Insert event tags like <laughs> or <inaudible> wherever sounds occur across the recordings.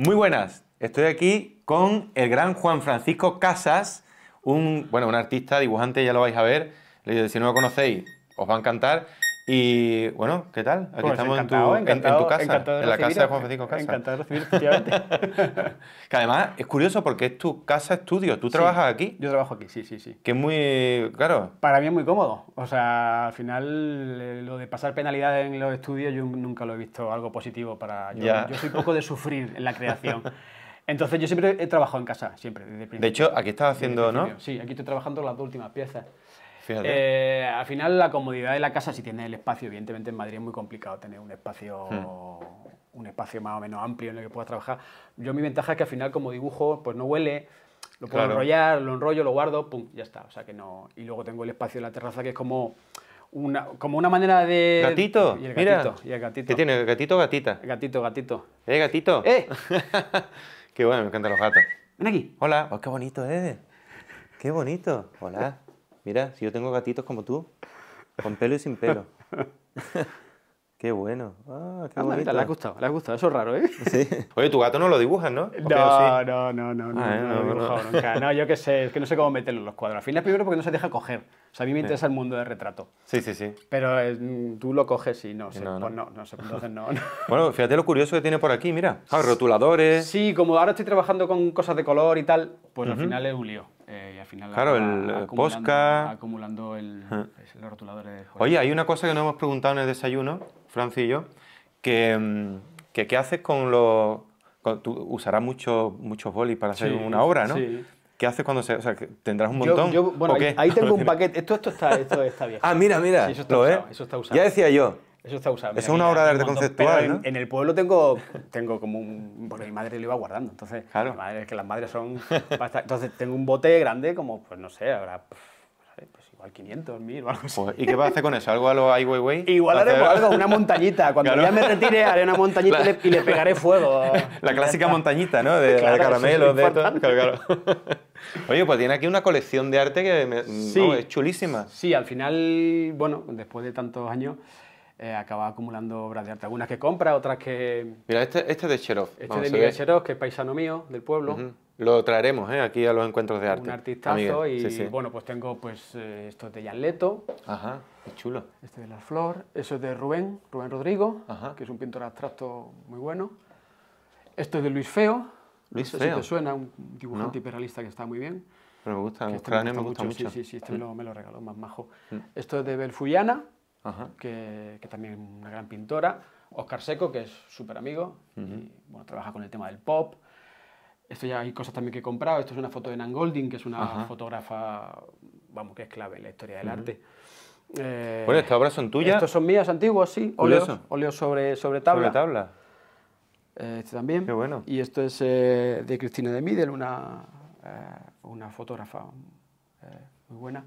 Muy buenas, estoy aquí con el gran Juan Francisco Casas, un, bueno, un artista, dibujante, ya lo vais a ver, si no lo conocéis, os va a encantar. Y bueno, ¿qué tal? Aquí estamos en tu, casa, en la casa de Juan Francisco Casa. Encantado de recibir, <laughs> que además es curioso porque es tu casa estudio, tú trabajas aquí. Yo trabajo aquí, sí, sí, sí. Que es muy, claro. Para mí es muy cómodo. O sea, al final eh, lo de pasar penalidades en los estudios yo nunca lo he visto algo positivo para... Yo, soy poco de sufrir en la creación. Entonces yo siempre he trabajado en casa, siempre, De hecho, aquí estás haciendo, ¿no? Sí, aquí estoy trabajando las dos últimas piezas. Eh, al final, la comodidad de la casa, si tienes el espacio, evidentemente en Madrid es muy complicado tener un espacio, hmm. un espacio más o menos amplio en el que puedas trabajar. Yo mi ventaja es que al final, como dibujo, pues no huele, lo puedo enrollar, lo enrollo, lo guardo, pum, ya está. O sea que no. Y luego tengo el espacio en la terraza que es como una, como una manera de. Gatito. el gatito. ¿Qué tiene? gatito o gatita? gatito, gatito. ¡Eh, gatito! ¡Eh! <laughs> qué bueno, me encantan los gatos. Ven aquí. Hola. Oh, qué bonito, eh. Qué bonito. Hola. Mira, si yo tengo gatitos como tú, con pelo y sin pelo. <laughs> <laughs> Qué bueno. Ah, qué ah, bonito. Le ha gustado, le ha gustado. Eso es raro, ¿eh? <laughs> Oye, tu gato no lo dibujas, ¿no? No, no, no, no, no, ah, no, no, yo qué sé, es que no sé cómo meterlo en los cuadros. Al final, primero porque no se deja coger. O sea, a mí me interesa el mundo del retrato. Sí, sí, sí. Pero eh, mm, tú lo coges y no sé, no, pues no, no sé, pues entonces no, Bueno, fíjate lo curioso que tiene por aquí, mira. Ah, rotuladores. Sí, como ahora estoy trabajando con cosas de color y tal, pues al final es un lío. Eh, y al final claro, el acumulando, eh, posca... acumulando el, rotuladores de los Oye, hay una cosa que nos hemos preguntado en el desayuno, Franci y yo, que, mm, ¿qué haces con los... tú usarás muchos muchos bolis para hacer una obra, ¿no? Sí. ¿Qué haces cuando se.? O sea, ¿tendrás un montón? Yo, bueno, ahí tengo <laughs> un paquete. Esto, esto, está, esto está viejo. Ah, mira, mira. usado, Eso está usado. Ya decía yo. Eso está usado. Es una obra de arte conceptual. ¿no? En, el pueblo tengo, tengo como un. Porque mi madre lo iba guardando. Entonces, claro. es que las madres son. entonces, tengo un bote grande, como, pues no sé, habrá. Pues igual 500, 1000 o algo así. Pues, ¿Y qué vas a hacer con eso? ¿Algo a lo Ai Weiwei? Igual haré algo, una montañita. Cuando ya me retire, haré una montañita y le pegaré fuego. La clásica montañita, ¿no? De, caramelo, de caramelos, todo. Oye, pues tiene aquí una colección de arte que es chulísima. Sí, al final, bueno, después de tantos años. Eh, acaba acumulando obras de arte. Algunas que compra, otras que... Mira, este, es de Cherov. Este es de este Miguel Cherov, que es paisano mío, del pueblo. Lo traeremos eh, aquí a los encuentros de arte. Un artistazo y bueno, pues tengo pues eh, estos de Jan Ajá, qué chulo. Este de La Flor, eso es de Rubén, Rubén Rodrigo, que es un pintor abstracto muy bueno. Esto es de Luis Feo. Luis Feo. Si suena, un dibujante que está muy bien. Pero me gusta, este me, gusta me gusta mucho. Sí, sí, sí, este mm. me, lo, regaló, más majo. Mm. Esto es de Belfullana que, también es una gran pintora. Oscar Seco, que es súper amigo, y, bueno, trabaja con el tema del pop. Esto ya hay cosas también que he comprado. Esto es una foto de Nan Golding, que es una fotógrafa, vamos, que es clave en la historia del arte. bueno, pues eh, estas obras son tuyas. Estos son mías antiguos, sí. óleo sobre, sobre tabla. Sobre tabla. Eh, este también. Qué bueno. Y esto es eh, de Cristina de Middel una, una fotógrafa muy buena.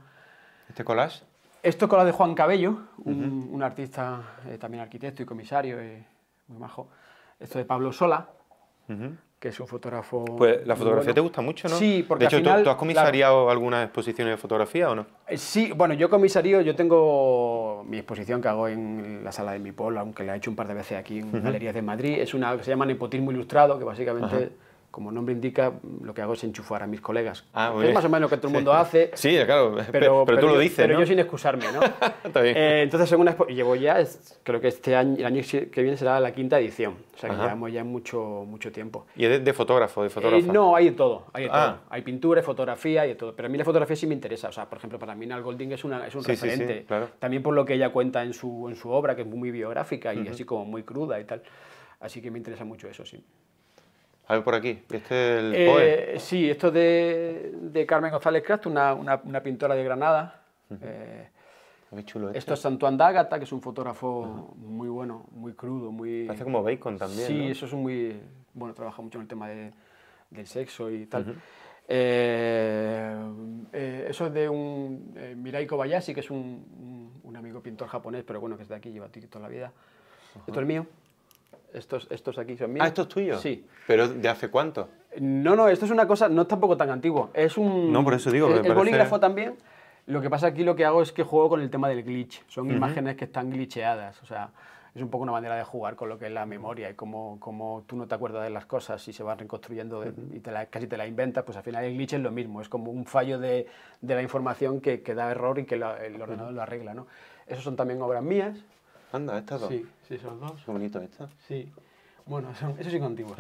¿Este collage? Esto con la de Juan Cabello, un, artista, eh, también arquitecto y comisario, eh, muy majo. Esto de Pablo Sola, que es un fotógrafo. Pues la fotografía te gusta mucho, ¿no? Sí, porque. De hecho, al final, ¿tú, ¿tú, has comisariado algunas exposiciones de fotografía o no? Eh, sí, bueno, yo comisario, yo tengo mi exposición que hago en la sala de mi pueblo, aunque la he hecho un par de veces aquí en Galerías de Madrid. Es una que se llama Nepotismo Ilustrado, que básicamente como nombre indica, lo que hago es enchufar a mis colegas. Ah, es más o menos lo que todo el mundo hace. Sí, claro, pero, tú lo dices. Pero yo sin excusarme, ¿no? <laughs> Eh, entonces, en una llevo ya, creo que este año, el año que viene será la quinta edición, o sea que llevamos ya mucho, mucho tiempo. ¿Y es de, fotógrafo? De eh, no, hay de todo, hay de ah. todo. Hay pintura, hay fotografía, y de todo. Pero a mí la fotografía sí me interesa, o sea, por ejemplo, para mí Nal Golding es, una, es un referente. También por lo que ella cuenta en su, en su obra, que es muy biográfica y así como muy cruda y tal. Así que me interesa mucho eso, sí. A ver por aquí, este es el eh, Sí, esto es de, Carmen González Craft, una, pintora de Granada. Eh, chulo Esto este. es Santuan D'Agata, que es un fotógrafo muy bueno, muy crudo, muy... Parece como Bacon también, Sí, eso es muy... Bueno, trabaja mucho en el tema del sexo y tal. Eh, eso es de un Mirai Kobayashi, que es un, amigo pintor japonés, pero bueno, que es de aquí, lleva toda la vida. Esto es mío. Estos, aquí son míos. Ah, ¿estos tuyos? Sí. ¿Pero de hace cuánto? No, no, esto es una cosa, no es tampoco tan antiguo. Es un... No, por eso digo. El, bolígrafo también. Lo que pasa aquí lo que hago es que juego con el tema del glitch. Son imágenes que están glitcheadas. O sea, es un poco una manera de jugar con lo que es la memoria y cómo, tú no te acuerdas de las cosas y se van reconstruyendo y casi te la inventas, pues al final el glitch es lo mismo, es como un fallo de, la información que, que, da error y que el ordenador lo arregla. ¿no? Esas son también obras mías, Anda, estas dos. Sí, sí, son dos. Qué bonito estas. Sí. Bueno, son, esos sí son antiguos.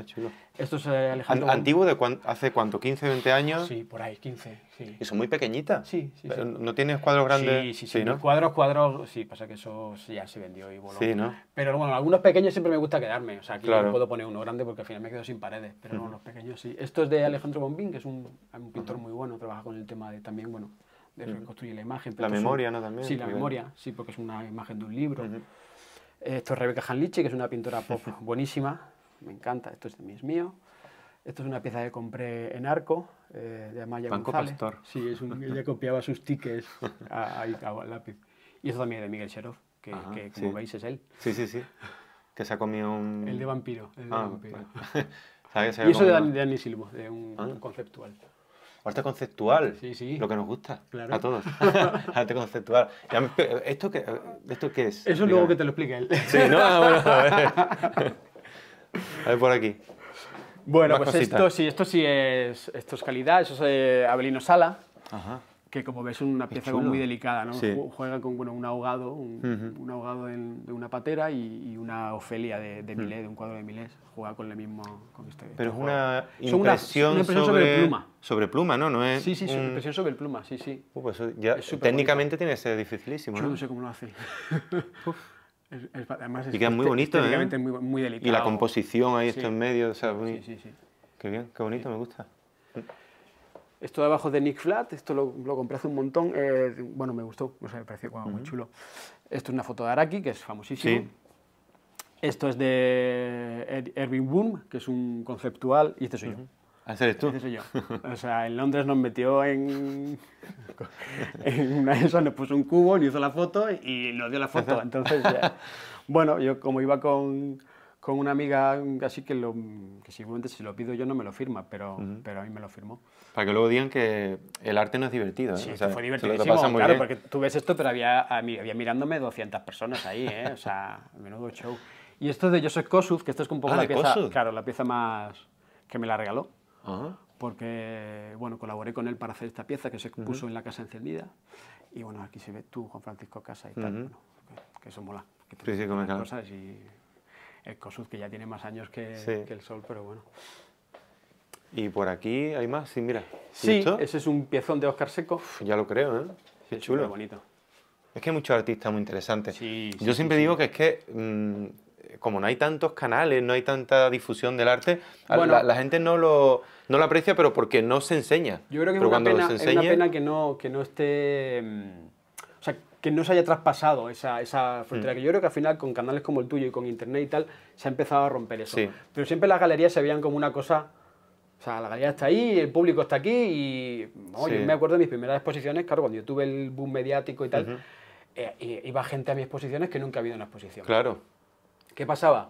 Esto es eh, Alejandro. ¿Antiguo de hace cuánto? ¿15, 20 años? Sí, por ahí, 15. Sí. ¿Y son muy pequeñitas? Sí, sí, ¿No tienes cuadros grandes? Sí, sí, sí. Cuadros, cuadros, sí, pasa que eso ya se vendió y voló. Sí, ¿no? Pero bueno, algunos pequeños siempre me gusta quedarme. O sea, aquí no puedo poner uno grande porque al final me quedo sin paredes. Pero no, los pequeños sí. Esto es de Alejandro Bombín, que es un, un pintor muy bueno, trabaja con el tema de también, bueno, de reconstruir la imagen. la memoria, ¿no? También. Sí, la memoria, sí, porque es una imagen de un libro. Esto es Rebeca Hanliche, que es una pintora pop <laughs> buenísima, me encanta, esto es de es mío. Esto es una pieza que compré en Arco, eh, de Amaya Banco González. Pastor. Sí, es un, <laughs> ella copiaba sus tickets a, lápiz. Y esto también es de Miguel Sherov, que, que como veis es él. Sí, sí, sí. Que se ha comido un... El de vampiro. El de ah, vampiro. <laughs> y eso de, Dani Silvo, de un ah. conceptual arte conceptual, lo que nos gusta a todos. <laughs> <laughs> arte conceptual. ¿Esto qué, ¿Esto qué es? Eso luego que te lo explique él. Sí, ¿no? Ah, <laughs> a ver. por aquí. Bueno, pues esto sí, esto sí es, esto es calidad, eso es eh, Abelino Sala. Ajá que como ves es una pieza muy delicada, ¿no? Juega con bueno, un ahogado, un, ahogado de, una patera y, una Ofelia de, de Millet, de un cuadro de Millet, juega con el mismo... Este, Pero este es una impresión, sobre, pluma. Sobre pluma, ¿no? no es sí, sí, una impresión sobre pluma, sí, sí. Uh, pues técnicamente tiene que ser dificilísimo, ¿no? Yo no sé cómo lo hace. <laughs> es, es, queda muy bonito, ¿eh? Muy, muy, delicado. Y la composición ahí, esto en medio, o sea, muy... Sí, sí, sí. Qué bien, qué bonito, me gusta. Esto de abajo de Nick Flat, esto lo, compré hace un montón. Eh, bueno, me gustó, me pareció muy chulo. Esto es una foto de Araki, que es famosísimo. Esto es de er-, Erwin Boom, que es un conceptual, y este soy yo. Ah, ¿Ese eres tú? Este soy yo. O sea, en Londres nos metió en, una de nos puso un cubo, nos hizo la foto y nos dio la foto. Entonces, bueno, yo como iba con con una amiga, así que, lo, seguramente si lo pido yo no me lo firma, pero, pero a mí me lo firmó. Para que luego digan que el arte no es divertido. ¿eh? Sí, o sea, fue divertidísimo, claro, porque tú ves esto, pero había, había mirándome 200 personas ahí, ¿eh? o sea, <laughs> menudo show. Y esto de Joseph Kosuth, que esto es un poco ah, la, pieza, claro, la pieza más que me la regaló, ah. porque bueno, colaboré con él para hacer esta pieza que se expuso en la Casa Encendida. Y bueno, aquí se ve tú, Juan Francisco Casa y tal, que, que eso mola. sí, sí, como claro. Cosas y, cosuz que ya tiene más años que, el sol, pero bueno. Y por aquí hay más, sí, mira. Sí, ese es un piezón de Oscar Seco. ya lo creo, ¿eh? Qué es chulo. bonito. Es que hay muchos artistas muy interesantes. Yo siempre digo que es que, mm, como no hay tantos canales, no hay tanta difusión del arte, la, gente no lo, aprecia, pero porque no se enseña. Yo creo que es una, pena, es, una, pena, que no, que no esté. Mm, que no se haya traspasado esa, esa frontera, mm. que yo creo que al final con canales como el tuyo y con internet y tal, se ha empezado a romper eso. Pero siempre las galerías se veían como una cosa... O sea, la galería está ahí, el público está aquí y... oye me acuerdo de mis primeras exposiciones, claro, cuando yo tuve el boom mediático y tal, eh, iba gente a mis exposiciones que nunca había habido una exposición. Claro. ¿Qué pasaba?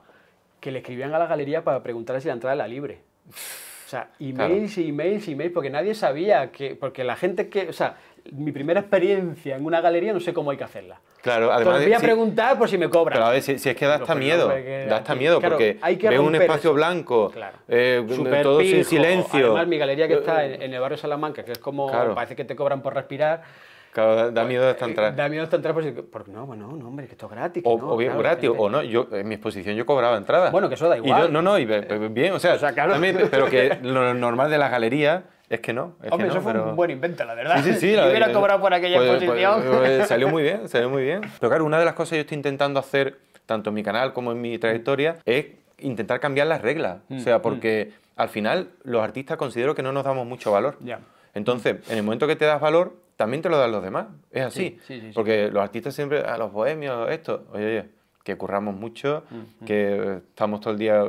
Que le escribían a la galería para preguntarle si la entrada era libre. O sea, <laughs> emails y emails y emails, porque nadie sabía que... Porque la gente que... O sea, mi primera experiencia en una galería, no sé cómo hay que hacerla. Claro, además. voy a preguntar por si me cobran. Claro, a ver, si, es que da hasta miedo. Da hasta miedo, porque hay un espacio blanco, claro. eh, todo sin silencio. Además, mi galería que está eh, en, el barrio Salamanca, que es como. Claro. Parece que te cobran por respirar. Claro, da, miedo hasta eh, entrar. Da miedo hasta entrar porque, porque no, bueno, no, hombre, que esto es gratis. O, no, o bien gratis, o no, yo en mi exposición yo cobraba entrada. Bueno, que eso da igual. no, no, y, bien, o sea, o sea claro. también, pero que lo normal de la galería es que no. Hombre, eso fue un buen invento, la verdad. Sí, sí, sí. <laughs> hubiera cobrado por aquella exposición. Pues, pues, pues, <laughs> salió muy bien, salió muy bien. Pero claro, una de las cosas que yo estoy intentando hacer, tanto en mi canal como en mi trayectoria, es intentar cambiar las reglas. O mm, sea, mm. porque al final los artistas considero que no nos damos mucho valor. Ya Entonces, en el momento que te das valor, también te lo dan los demás. Es así. porque los artistas siempre, a ah, los bohemios, esto, oye, oye que curramos mucho, que estamos todo el día,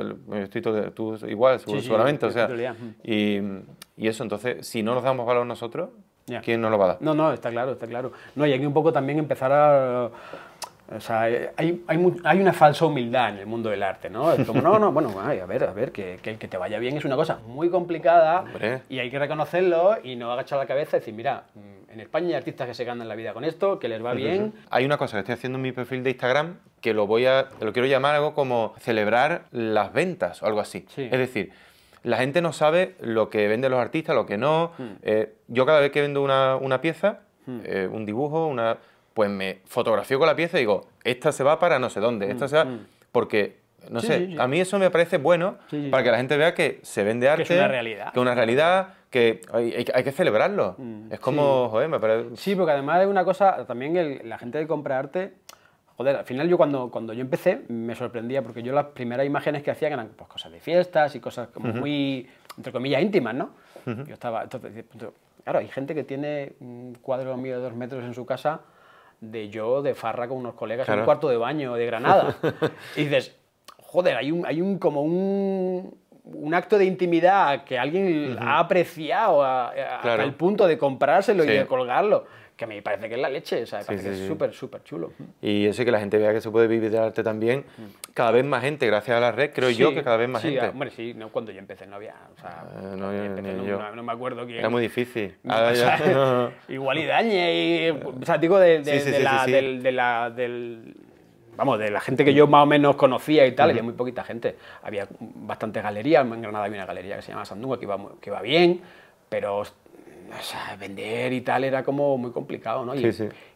tú igual, seguramente, o sea, y, eso, entonces, si no nos damos valor nosotros, ¿quién nos lo va a dar? No, no, está claro, está claro. No, y que un poco también empezar a o sea, eh, hay, hay, una falsa humildad en el mundo del arte, ¿no? Es como, no, no, bueno, a ver, a ver, que, te vaya bien es una cosa muy complicada y hay que reconocerlo y no agachar la cabeza y decir, mira, mm, en España hay artistas que se ganan la vida con esto, que les va bien. Hay una cosa que estoy haciendo en mi perfil de Instagram que lo voy a, lo quiero llamar algo como celebrar las ventas o algo así. Es decir, la gente no sabe lo que venden los artistas, lo que no. Mm. Eh, yo cada vez que vendo una, pieza, mm. eh, un dibujo, una pues me fotografío con la pieza y digo, esta se va para no sé dónde, esta mm, se va... Mm. Porque, no sé, a mí eso me parece bueno para que la gente vea que se vende arte... Que es una realidad. Que una realidad, que hay, que celebrarlo. Mm, es como, joder, me parece... Sí, porque además es una cosa, también la gente que compra arte... Joder, al final yo cuando, cuando yo empecé me sorprendía porque yo las primeras imágenes que hacía eran pues, cosas de fiestas y cosas como muy, entre comillas, íntimas, ¿no? Yo estaba... Entonces, claro, hay gente que tiene un cuadro mío de dos metros en su casa de yo de farra con unos colegas en un cuarto de baño de Granada. <laughs> y dices, joder, hay un, hay un como un, un acto de intimidad que alguien ha apreciado a, punto de comprárselo y de colgarlo. Que me parece que es la leche, o sea, me parece que es súper, súper chulo. Y eso que la gente vea que se puede vivir del arte también, mm. cada vez más gente, gracias a la red, creo yo que cada vez más gente. Ah, hombre, sí, no, cuando yo empecé no había, o sea, ah, no, me acuerdo quién. Era muy difícil. <laughs> Ah, igual y dañe, o sea, digo, de, la, de la, del vamos, de la gente que yo más o menos conocía y tal, había muy poquita gente. Había bastantes galerías, en Granada había una galería que se llama Sandunga, que iba, que va bien, pero vender y tal era como muy complicado, ¿no?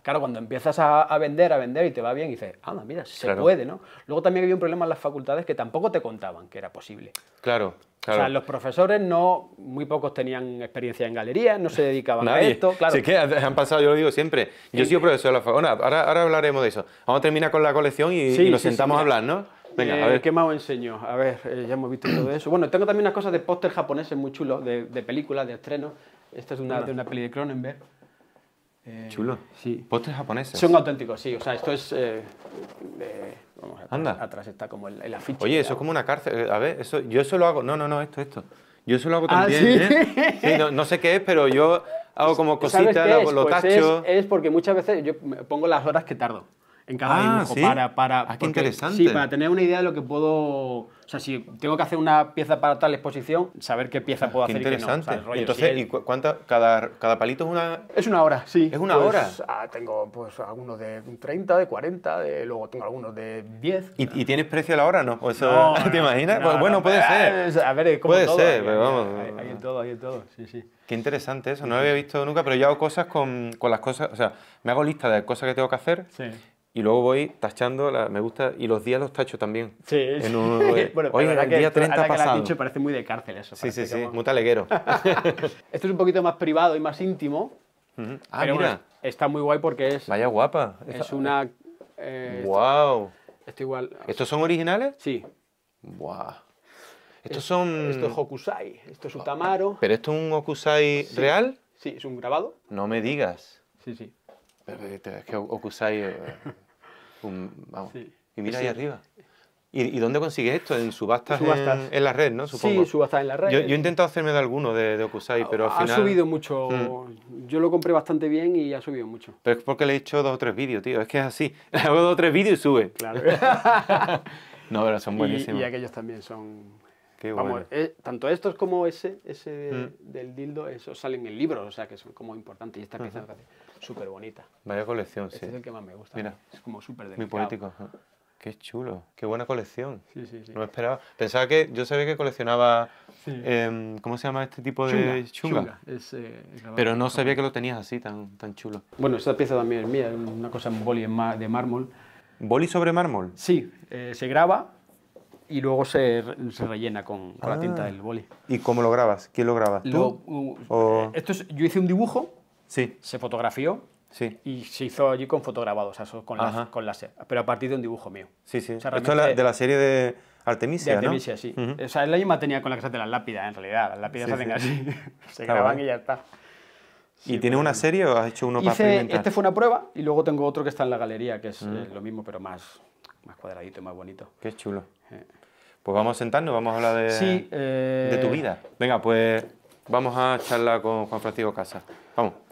claro, cuando empiezas a, vender, a vender y te va bien, dices, anda, mira, se puede, ¿no? Luego también había un problema en las facultades que tampoco te contaban que era posible. Claro. O sea, los profesores no, muy pocos tenían experiencia en galerías, no se dedicaban a esto. Claro. que han pasado, yo lo digo siempre, yo soy sido profesor de la Bueno, ahora, ahora hablaremos de eso. Vamos a terminar con la colección y, nos sentamos a hablar, ¿no? Venga, a eh, ver. ¿Qué más os enseño? A ver, eh, ya hemos visto todo eso. Bueno, tengo también unas cosas de póster japoneses muy chulos, de, películas, de estreno. Esta es una, de una peli de Cronenberg. Eh, Chulo. Sí. Póster japoneses. Son auténticos, sí. O sea, esto es eh, Anda. Atrás está como el, afiche. Oye, eso es como una cárcel. Eh, a ver, eso, yo eso lo hago. No, no, no, esto, esto. Yo eso lo hago ah, también. ¿eh? no, sé qué es, pero yo hago como cositas, lo, pues tacho. es, porque muchas veces yo pongo las horas que tardo en cada ah, Para, para, ah, Sí, para tener una idea de lo que puedo. O sea, si tengo que hacer una pieza para tal exposición, saber qué pieza ah, puedo hacer. Interesante. no. Entonces, ¿y cada, cada, palito es una.? Es una hora, sí. ¿Es una pues, hora? tengo pues, algunos de 30, de 40, luego tengo algunos de 10. ¿Y, tienes precio a la hora no? Pues ¿O no, <laughs> ¿Te imaginas? bueno, puede eh, ser. A ver, ¿cómo Puede ser, vamos. Hay, todo, hay en todo. Sí, sí. Qué interesante eso, no lo había visto nunca, pero yo hago cosas con, con, las cosas, o sea, me hago lista de cosas que tengo que hacer sí y luego voy tachando, me gusta, y los días los tacho también. Sí, en <laughs> bueno, hoy el día 30 ahora pasado. dicho, parece muy de cárcel eso. Sí, sí, sí, muy taleguero. <laughs> Esto es un poquito más privado y más íntimo. Ah, mira. está muy guay porque es... Vaya guapa. Es una... Eh, wow. Esto, igual... ¿Estos son originales? Sí. Wow. Estos son... Esto es Hokusai, esto es Utamaro. Ah, ¿Pero esto es un Hokusai real? Sí, es un grabado. No me digas. Sí, sí. es que Hokusai... Eh, vamos. Sí. Y mira ahí arriba. ¿Y, dónde consigues esto? En subastas, En, la red, ¿no? Sí, subastas en la red. Yo, he intentado hacerme de alguno de, Okusai, pero Ha subido mucho. Mm. Yo lo compré bastante bien y ha subido mucho. Pero es porque le he hecho dos o tres vídeos, tío. Es que es así. <laughs> hago dos o tres vídeos y sube. Claro. <laughs> no, pero son buenísimos. Y, aquellos también son... Qué bueno. Eh, tanto estos como ese, ese mm. del dildo, esos salen en libros, o sea que son como importantes. Y esta empezando a -huh súper bonita. Vaya colección, este sí. es el que más me gusta. Mira. Es como súper delicado. Muy poético. ¿eh? Qué chulo, qué buena colección. Sí, sí, sí. No me esperaba. Pensaba que yo sabía que coleccionaba, em, ¿cómo se llama este tipo de chunga? chunga. Eh, Pero no sabía que lo tenías así, tan, tan chulo. Bueno, esta pieza también es mía, una cosa en boli de mármol. ¿Boli sobre mármol? Sí, eh, se graba y luego se, se rellena con, la ah. tinta del boli. ¿Y cómo lo grabas? ¿Quién lo graba? ¿Tú? esto yo hice un dibujo Sí. Se fotografió Sí. Y se hizo allí con fotograbados, o sea, con, con pero a partir de un dibujo mío. Sí, sí. Esto es de la serie de Artemisia, De Artemisia, sí. O sea, es la misma tenía con la casa de las lápidas, en realidad. Las lápidas se hacen así, <laughs> se graban y ya está. ¿Y tiene una serie o has hecho uno para experimentar? Este fue una prueba y luego tengo otro que está en la galería, que es mm. eh, lo mismo, pero más, cuadradito y más bonito. Qué chulo. Eh. Pues vamos a sentarnos, vamos a hablar de, eh, de tu vida. Venga, pues vamos a charlar con Juan Francisco Casa. Vamos.